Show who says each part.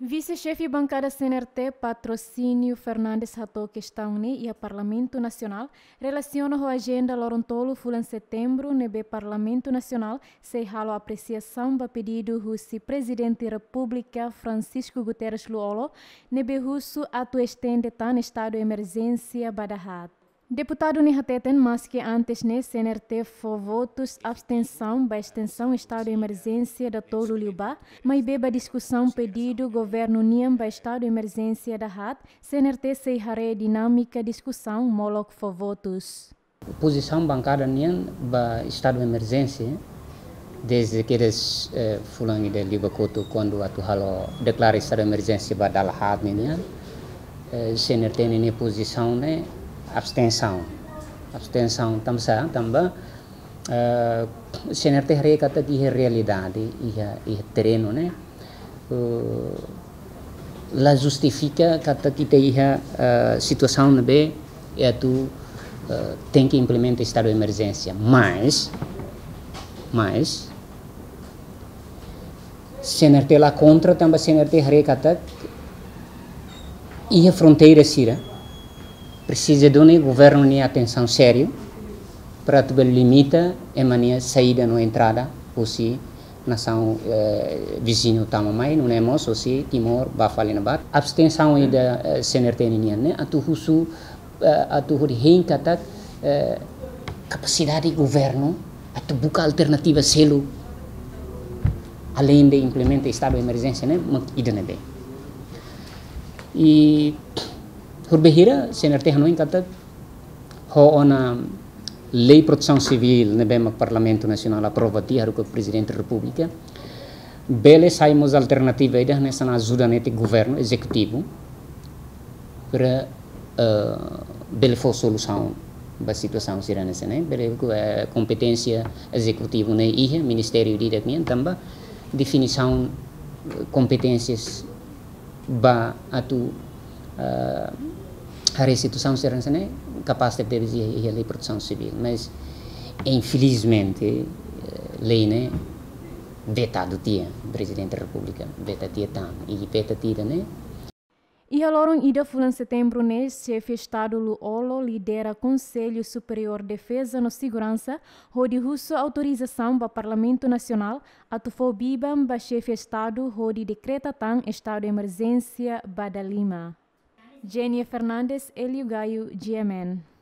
Speaker 1: Vice-chefe bancada CNRT, patrocínio Fernandes Rato, que está uni e a Parlamento Nacional, relaciona a agenda Lorontolo fulan setembro nebe Parlamento Nacional, se halo apreciação ba pedido russo presidente da República Francisco Guterres Luolo, nebe russo atu estende tan tá, estado emergência badahat. Deputado Nihateten que antes Nessener teve votos abstenção para extensão estado de emergência da Tolu Liubá, mas beba discussão pedido governo Niam para estado de emergência da HAT, CNRT se seihare dinâmica discussão moloc votos.
Speaker 2: Posição bancada Niam para estado de emergência, desde que eles eh, fulangi de Libacoto quando atuhalo declara estado de emergência para dar HAT Niam, eh, Sener tem posição, né? abstenção. Abstenção também, também uh, eh, senar a kata di realidade eh, eh, e e terreno, né? Uh, la justifica kata te uh, situação be yaitu uh, tem que implementar estado de emergência, mas mas senar lá contra também senar terre kata a fronteira sira precisa de um governo de atenção sério para que limita a mania saída não entrada ou se nação eh, vizinho tamamai não é moço ou se Timor bafalina bat abstenção e da eh, senertenian né atu husu eh, tu hori hinkatak eh, capacidade de governo tu buka alternativa selo além de implementar estado de emergência né idana bem e Porventura, senerte hanoin que ho ona lei proteção civil ne bem parlamento nacional aprova ti o presidente da república bele saímos alternativa ida nessa ajuda nete governo executivo para uh, eh, bele for solução da situação siranense né bele uh, eh, competência executivo né ihe ministério de também então tamba definição eh, competências ba a uh, a restituição internacional capaz de produzir a lei proteção civil, mas infelizmente a eh, lei né veta dia presidente da república veta dia tam e veta tira né
Speaker 1: e alors ida fulan setembro né chefe estado Luolo lidera Conselho Superior de Defesa no Segurança rodi russo autorização para Parlamento Nacional atufou bibam ba chefe estado rodi decreta tam estado de emergência badalima Jenny Fernandes, Elio Gaio, GMN.